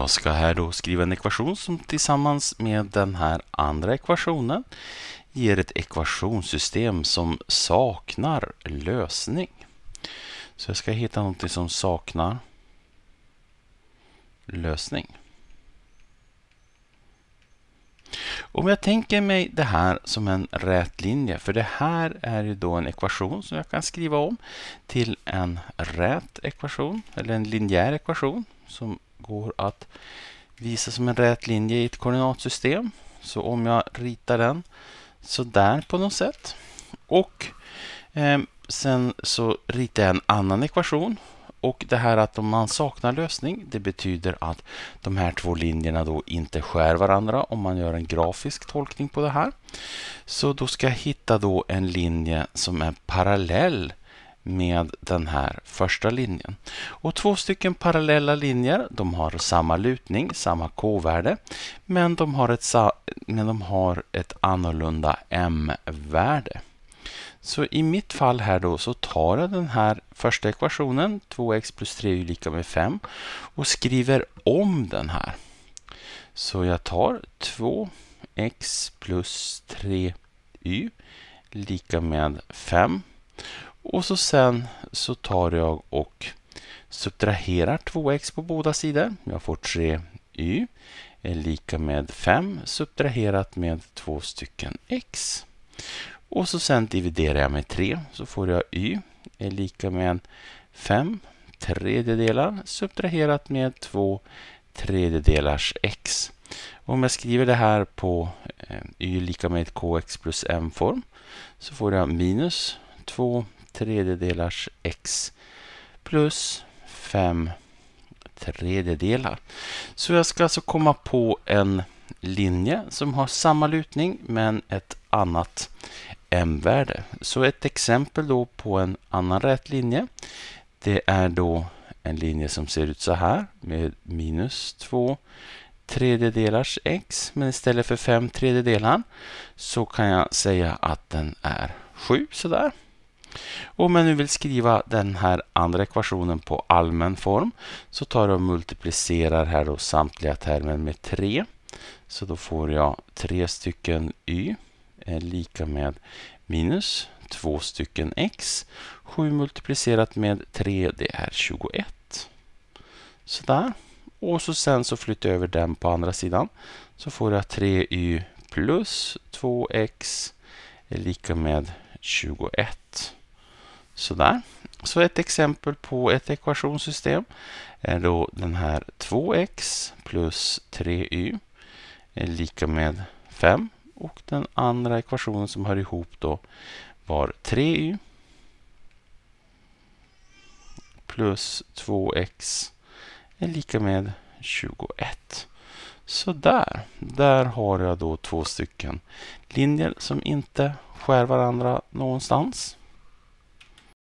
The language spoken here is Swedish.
Jag ska här då skriva en ekvation som tillsammans med den här andra ekvationen ger ett ekvationssystem som saknar lösning. Så jag ska hitta någonting som saknar lösning. Om jag tänker mig det här som en rät linje, för det här är ju då en ekvation som jag kan skriva om till en rät ekvation, eller en linjär ekvation som går att visa som en rät linje i ett koordinatsystem. Så om jag ritar den så där på något sätt. Och eh, sen så ritar jag en annan ekvation. Och det här att om man saknar lösning, det betyder att de här två linjerna då inte skär varandra om man gör en grafisk tolkning på det här. Så då ska jag hitta då en linje som är parallell med den här första linjen. Och två stycken parallella linjer, de har samma lutning, samma k-värde, men, de har ett, men de har ett annorlunda m-värde. Så i mitt fall här då så tar jag den här första ekvationen, 2x plus 3 är lika med 5, och skriver om den här. Så jag tar 2x plus 3y lika med 5. Och så sen så tar jag och subtraherar 2x på båda sidor. Jag får 3y är eh, lika med 5 subtraherat med två stycken x. Och så sen dividerar jag med 3 så får jag y är eh, lika med 5 tredjedelar subtraherat med 2 tredjedelars x. Och om jag skriver det här på eh, y lika med kx plus m-form så får jag minus 2 tredjedelars x plus 5 tredjedelar. Så jag ska alltså komma på en linje som har samma lutning men ett annat m-värde. Så ett exempel då på en annan rät linje. Det är då en linje som ser ut så här med minus 2 tredjedelars x men istället för 5 tredjedelar så kan jag säga att den är 7 sådär. Om jag nu vill skriva den här andra ekvationen på allmän form så tar jag och multiplicerar här då samtliga termer med 3. Så då får jag 3 stycken y är eh, lika med minus 2 stycken x. 7 multiplicerat med 3 det är 21. Sådär. Och så sen så flyttar jag över den på andra sidan. Så får jag 3y plus 2x är eh, lika med 21. Sådär. Så ett exempel på ett ekvationssystem är då den här 2x plus 3y är eh, lika med 5. Och den andra ekvationen som hör ihop då var 3y plus 2x är lika med 21. Sådär. där har jag då två stycken linjer som inte skär varandra någonstans.